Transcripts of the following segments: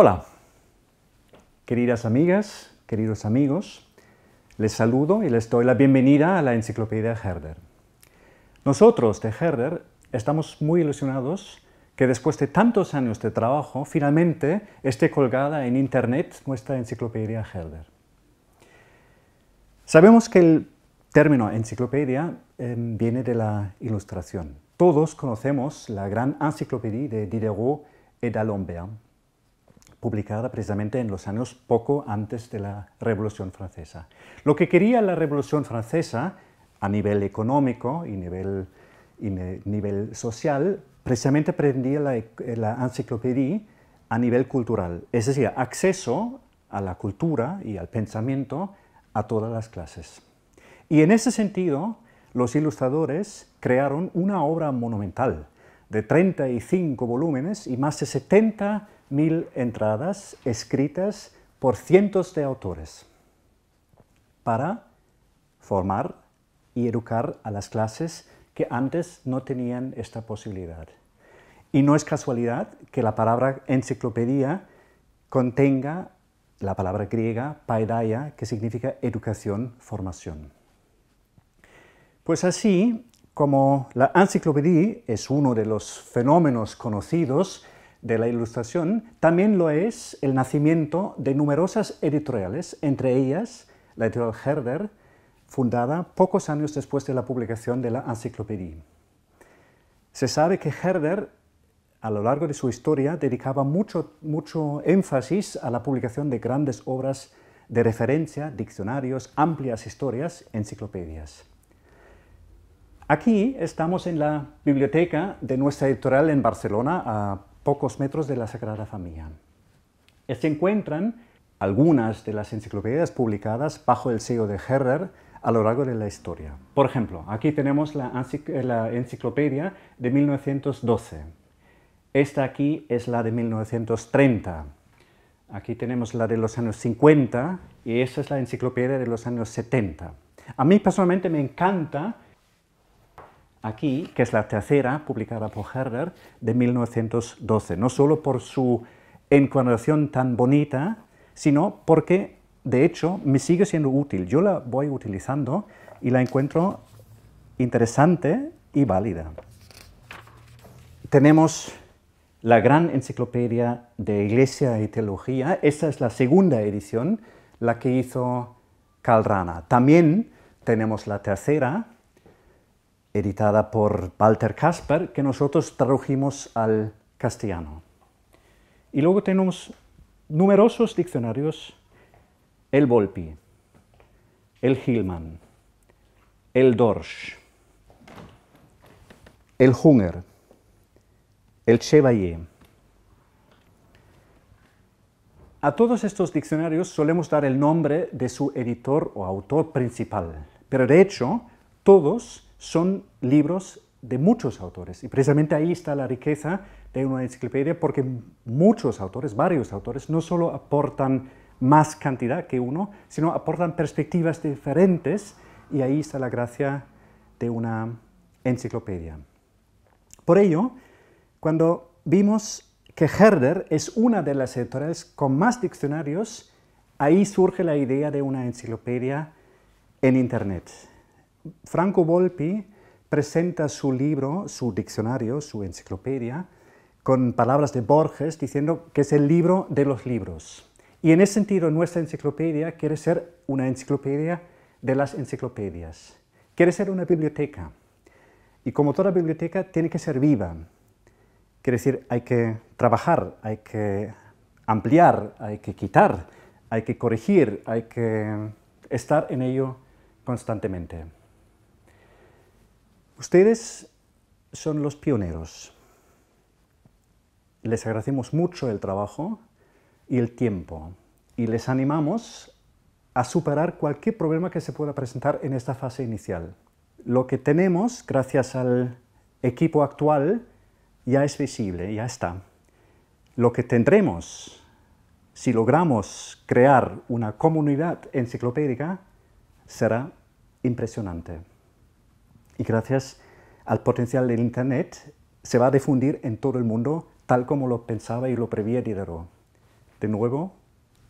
Hola, queridas amigas, queridos amigos, les saludo y les doy la bienvenida a la Enciclopedia Herder. Nosotros de Herder estamos muy ilusionados que después de tantos años de trabajo, finalmente esté colgada en Internet nuestra Enciclopedia Herder. Sabemos que el término enciclopedia em, viene de la ilustración. Todos conocemos la gran enciclopedia de Diderot et d'Alembert, publicada precisamente en los años poco antes de la Revolución Francesa. Lo que quería la Revolución Francesa a nivel económico y nivel, y nivel social, precisamente pretendía la, la enciclopedia a nivel cultural, es decir, acceso a la cultura y al pensamiento a todas las clases. Y en ese sentido, los ilustradores crearon una obra monumental de 35 volúmenes y más de 70 mil entradas escritas por cientos de autores para formar y educar a las clases que antes no tenían esta posibilidad. Y no es casualidad que la palabra enciclopedia contenga la palabra griega paideia, que significa educación, formación. Pues así, como la enciclopedia es uno de los fenómenos conocidos de la Ilustración, también lo es el nacimiento de numerosas editoriales, entre ellas la editorial Herder, fundada pocos años después de la publicación de la Enciclopedia. Se sabe que Herder, a lo largo de su historia, dedicaba mucho, mucho énfasis a la publicación de grandes obras de referencia, diccionarios, amplias historias, enciclopedias. Aquí estamos en la biblioteca de nuestra editorial en Barcelona, a pocos metros de la Sagrada Familia. Se encuentran algunas de las enciclopedias publicadas bajo el sello de Herrer a lo largo de la historia. Por ejemplo, aquí tenemos la, enciclopedia de 1912. Esta aquí es la de 1930. Aquí tenemos la de los años 50 y esta es la enciclopedia de los años 70. A mí personalmente me encanta aquí, que es la tercera publicada por Herder de 1912, no solo por su encuadernación tan bonita, sino porque de hecho me sigue siendo útil. Yo la voy utilizando y la encuentro interesante y válida. Tenemos la gran enciclopedia de Iglesia y Teología, esta es la segunda edición, la que hizo Calrana. También tenemos la tercera, editada por Walter Kasper, que nosotros tradujimos al castellano. Y luego tenemos numerosos diccionarios, el Volpi, el Hillman, el Dorsch, el Hunger, el Chevalier. A todos estos diccionarios solemos dar el nombre de su editor o autor principal, pero de hecho todos son libros de muchos autores. Y precisamente ahí está la riqueza de una enciclopedia, porque muchos autores, varios autores, no solo aportan más cantidad que uno, sino aportan perspectivas diferentes y ahí está la gracia de una enciclopedia. Por ello, cuando vimos que Herder es una de las editoriales con más diccionarios, ahí surge la idea de una enciclopedia en Internet. Franco Volpi presenta su libro, su diccionario, su enciclopedia, con palabras de Borges diciendo que es el libro de los libros. Y en ese sentido, nuestra enciclopedia quiere ser una enciclopedia de las enciclopedias. Quiere ser una biblioteca. Y como toda biblioteca, tiene que ser viva. Quiere decir, hay que trabajar, hay que ampliar, hay que quitar, hay que corregir, hay que estar en ello constantemente. Ustedes son los pioneros. Les agradecemos mucho el trabajo y el tiempo y les animamos a superar cualquier problema que se pueda presentar en esta fase inicial. Lo que tenemos, gracias al equipo actual, ya es visible, ya está. Lo que tendremos si logramos crear una comunidad enciclopédica será impresionante y gracias al potencial del Internet se va a difundir en todo el mundo tal como lo pensaba y lo prevía Diderot. De nuevo,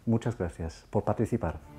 muchas gracias por participar.